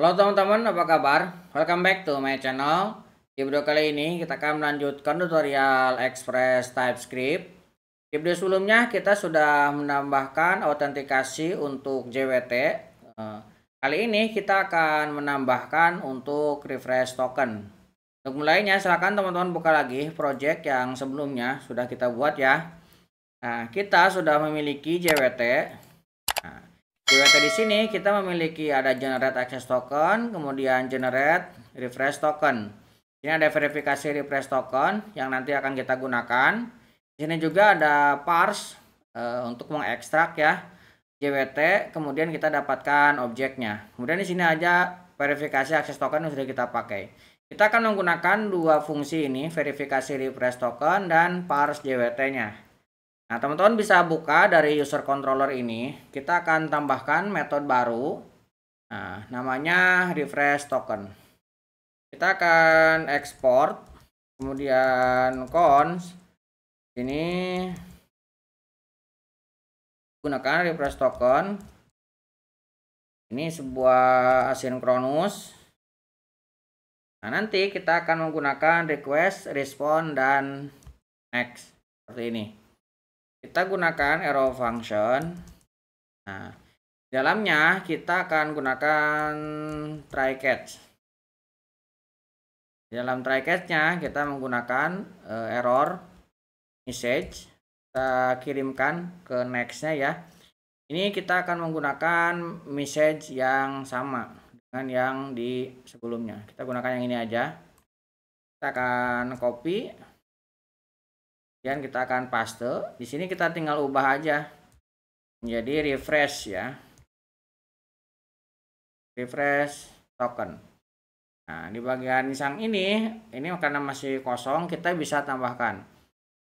Halo teman-teman, apa kabar? Welcome back to my channel. Di video kali ini kita akan melanjutkan tutorial Express TypeScript. Di video sebelumnya kita sudah menambahkan autentikasi untuk JWT. Eh, kali ini kita akan menambahkan untuk refresh token. Untuk mulainya silahkan teman-teman buka lagi project yang sebelumnya sudah kita buat ya. Nah, kita sudah memiliki JWT DWT di sini kita memiliki ada generate access token, kemudian generate refresh token. Ini ada verifikasi refresh token yang nanti akan kita gunakan. Di sini juga ada parse e, untuk mengekstrak ya JWT, kemudian kita dapatkan objeknya. Kemudian di sini aja verifikasi access token yang sudah kita pakai. Kita akan menggunakan dua fungsi ini, verifikasi refresh token dan parse JWT-nya. Nah, teman-teman bisa buka dari user controller ini. Kita akan tambahkan metode baru. Nah, namanya refresh token. Kita akan export. Kemudian cons. Ini gunakan refresh token. Ini sebuah asinkronus. Nah, nanti kita akan menggunakan request, respon, dan next. Seperti ini. Kita gunakan arrow function. Nah, dalamnya kita akan gunakan try catch. dalam try catch-nya kita menggunakan uh, error message kita kirimkan ke next-nya ya. Ini kita akan menggunakan message yang sama dengan yang di sebelumnya. Kita gunakan yang ini aja. Kita akan copy Kemudian kita akan paste. Di sini kita tinggal ubah aja menjadi refresh ya. Refresh token. Nah, di bagian yang ini, ini karena masih kosong, kita bisa tambahkan.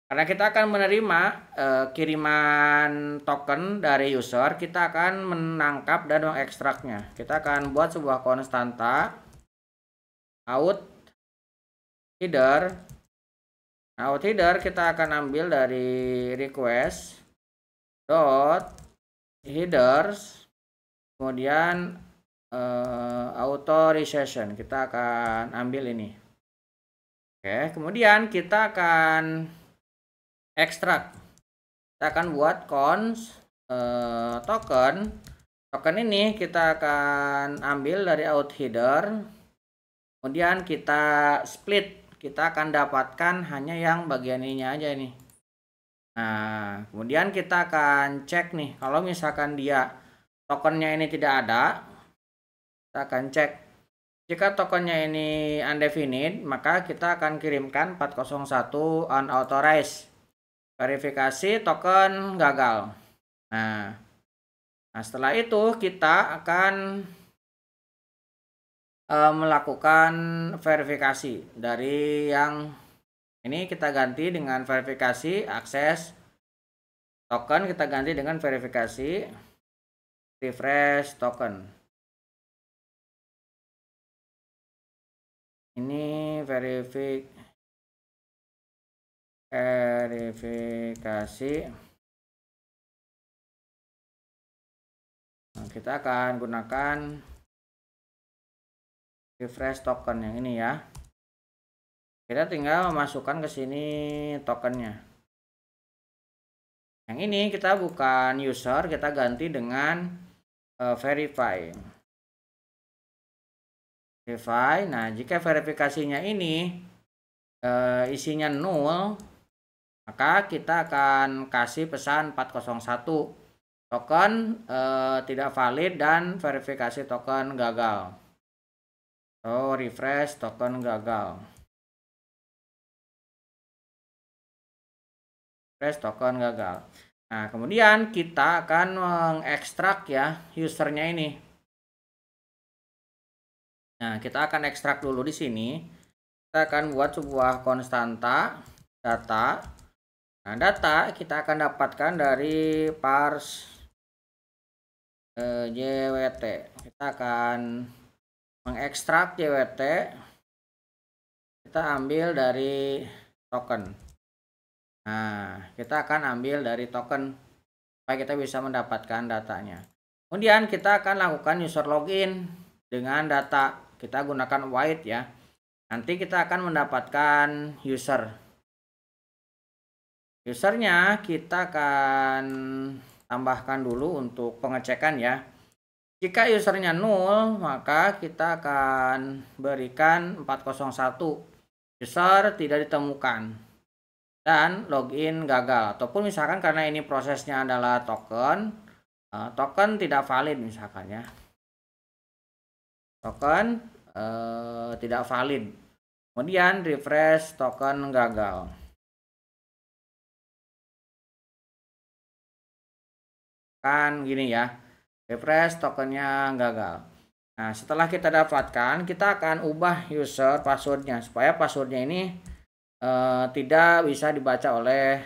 Karena kita akan menerima e, kiriman token dari user, kita akan menangkap dan mengekstraknya. Kita akan buat sebuah konstanta out header Nah, header kita akan ambil dari request dot headers kemudian uh, eh, auto kita akan ambil ini oke kemudian kita akan extract kita akan buat cons uh, token token ini kita akan ambil dari out header kemudian kita split kita akan dapatkan hanya yang bagian ininya aja ini. nah kemudian kita akan cek nih kalau misalkan dia tokennya ini tidak ada kita akan cek jika tokennya ini undefined, maka kita akan kirimkan 401 unauthorized verifikasi token gagal nah, nah setelah itu kita akan uh, melakukan verifikasi dari yang ini kita ganti dengan verifikasi akses token kita ganti dengan verifikasi refresh token ini verifik verifikasi nah, kita akan gunakan refresh token yang ini ya kita tinggal memasukkan ke sini tokennya yang ini kita bukan user kita ganti dengan uh, verify verify nah jika verifikasinya ini uh, isinya nol maka kita akan kasih pesan 401 token uh, tidak valid dan verifikasi token gagal Oh, refresh token gagal. Refresh token gagal. Nah, kemudian kita akan mengekstrak ya usernya ini. Nah, kita akan ekstrak dulu di sini. Kita akan buat sebuah konstanta data. Nah, data kita akan dapatkan dari parse eh, JWT. Kita akan mengekstrak JWT kita ambil dari token nah kita akan ambil dari token supaya kita bisa mendapatkan datanya kemudian kita akan lakukan user login dengan data kita gunakan white ya nanti kita akan mendapatkan user usernya kita akan tambahkan dulu untuk pengecekan ya jika usernya nol, maka kita akan berikan 401 user tidak ditemukan dan login gagal. Ataupun misalkan karena ini prosesnya adalah token, eh, token tidak valid misalkan ya. Token uh, tidak valid. Kemudian refresh token gagal. Kan gini ya refresh tokennya gagal nah setelah kita dapatkan kita akan ubah user passwordnya supaya passwordnya ini uh, tidak bisa dibaca oleh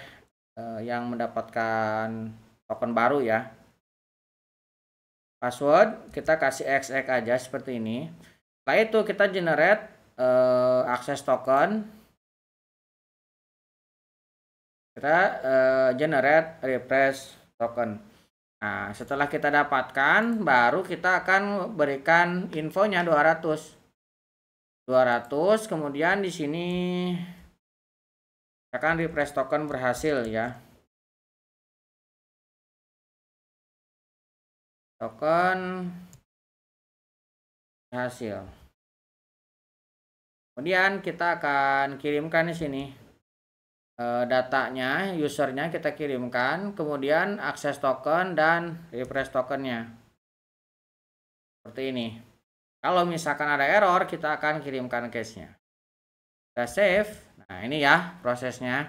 uh, yang mendapatkan token baru ya password kita kasih xx aja seperti ini setelah itu kita generate uh, akses token kita uh, generate refresh token Nah, setelah kita dapatkan, baru kita akan berikan infonya 200. 200, kemudian di sini akan refresh token berhasil ya. Token berhasil. Kemudian kita akan kirimkan di sini. Eh, datanya usernya kita kirimkan kemudian akses token dan refresh tokennya seperti ini kalau misalkan ada error kita akan kirimkan case nya kita save nah ini ya prosesnya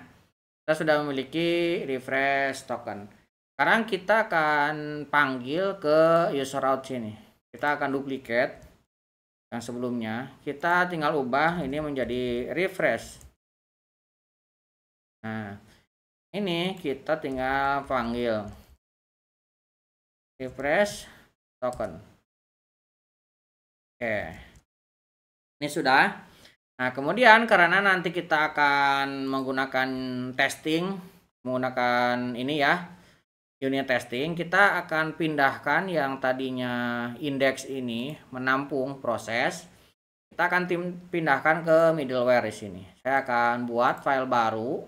kita sudah memiliki refresh token sekarang kita akan panggil ke user out sini kita akan duplicate yang sebelumnya kita tinggal ubah ini menjadi refresh Nah, ini kita tinggal panggil refresh token. Oke. Ini sudah. Nah, kemudian karena nanti kita akan menggunakan testing, menggunakan ini ya, unit testing, kita akan pindahkan yang tadinya indeks ini menampung proses. Kita akan tim pindahkan ke middleware di sini. Saya akan buat file baru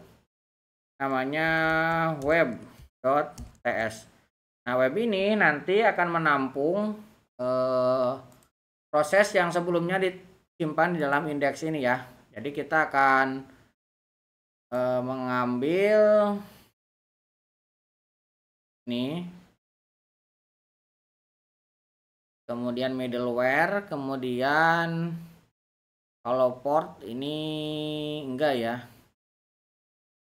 namanya web.ts. Nah, web ini nanti akan menampung eh, proses yang sebelumnya disimpan di dalam indeks ini ya. Jadi kita akan eh, mengambil ini kemudian middleware, kemudian kalau port ini enggak ya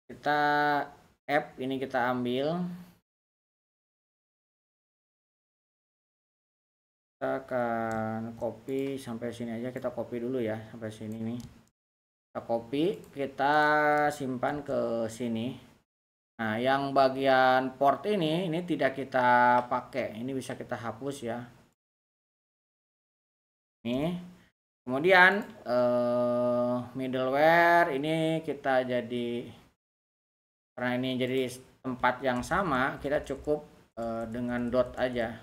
kita app ini kita ambil kita akan copy sampai sini aja kita copy dulu ya sampai sini nih kita copy kita simpan ke sini nah yang bagian port ini ini tidak kita pakai ini bisa kita hapus ya ini kemudian eh, middleware ini kita jadi karena ini jadi tempat yang sama kita cukup uh, dengan dot aja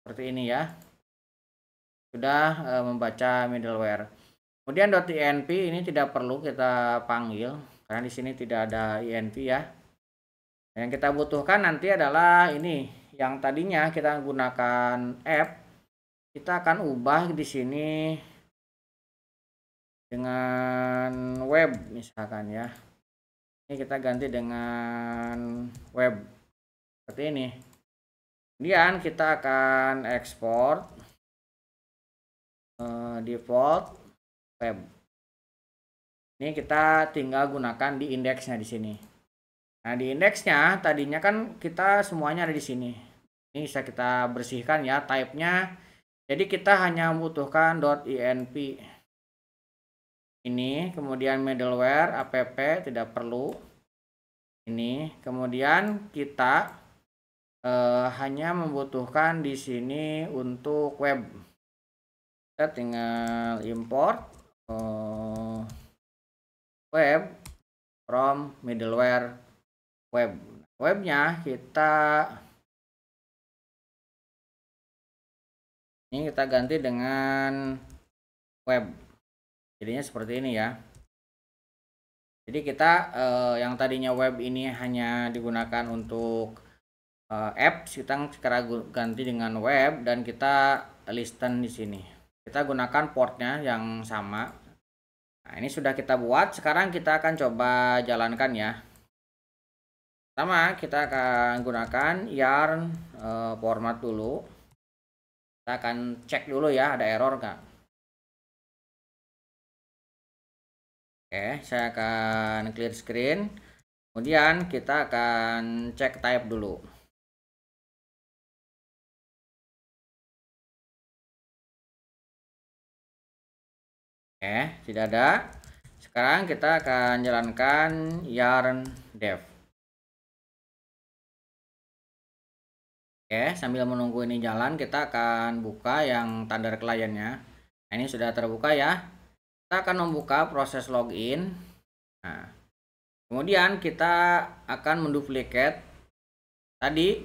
seperti ini ya sudah uh, membaca middleware kemudian dot .inp ini tidak perlu kita panggil karena di sini tidak ada inp ya yang kita butuhkan nanti adalah ini yang tadinya kita gunakan app kita akan ubah di sini dengan web misalkan ya ini kita ganti dengan web seperti ini kemudian kita akan ekspor eh, default web ini kita tinggal gunakan di indeksnya di sini nah di indeksnya tadinya kan kita semuanya ada di sini ini bisa kita bersihkan ya type nya jadi kita hanya membutuhkan .inp ini kemudian middleware app tidak perlu ini kemudian kita eh, hanya membutuhkan di sini untuk web kita tinggal import eh, web from middleware web webnya kita ini kita ganti dengan web jadinya seperti ini ya jadi kita eh, yang tadinya web ini hanya digunakan untuk eh, apps kita sekarang ganti dengan web dan kita listen di sini kita gunakan portnya yang sama nah ini sudah kita buat sekarang kita akan coba jalankan ya Pertama kita akan gunakan yarn eh, format dulu kita akan cek dulu ya ada error nggak Oke, saya akan clear screen. Kemudian kita akan cek type dulu. Oke, tidak ada. Sekarang kita akan jalankan yarn dev. Oke, sambil menunggu ini jalan, kita akan buka yang tanda kliennya. ini sudah terbuka ya kita akan membuka proses login nah, kemudian kita akan menduplikat tadi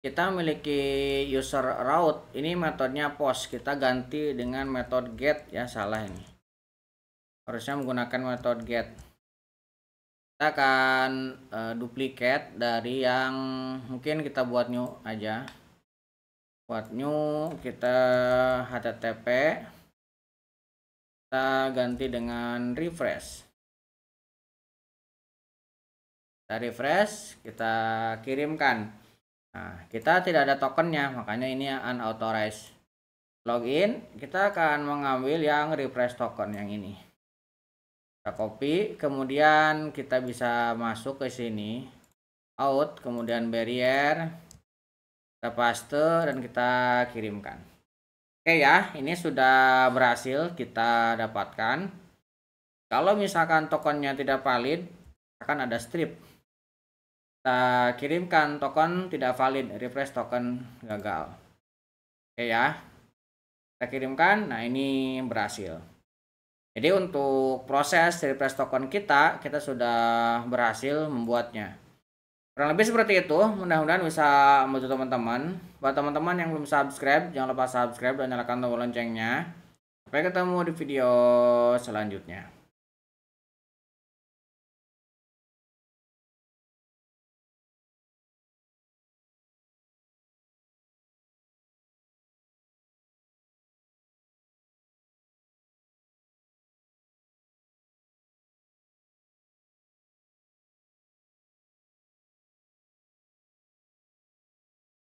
kita memiliki user route ini metodenya post kita ganti dengan metode get ya salah ini harusnya menggunakan metode get kita akan uh, eh, duplikat dari yang mungkin kita buat new aja buat new kita http kita ganti dengan refresh kita refresh kita kirimkan nah kita tidak ada tokennya makanya ini unauthorized login kita akan mengambil yang refresh token yang ini kita copy kemudian kita bisa masuk ke sini out kemudian barrier kita paste dan kita kirimkan Oke ya, ini sudah berhasil kita dapatkan. Kalau misalkan tokennya tidak valid, akan ada strip. Kita kirimkan token tidak valid, refresh token gagal. Oke ya, kita kirimkan. Nah ini berhasil. Jadi untuk proses refresh token kita, kita sudah berhasil membuatnya. Kurang lebih seperti itu. Mudah-mudahan bisa membantu teman-teman. Buat teman-teman yang belum subscribe, jangan lupa subscribe dan nyalakan tombol loncengnya. Sampai ketemu di video selanjutnya.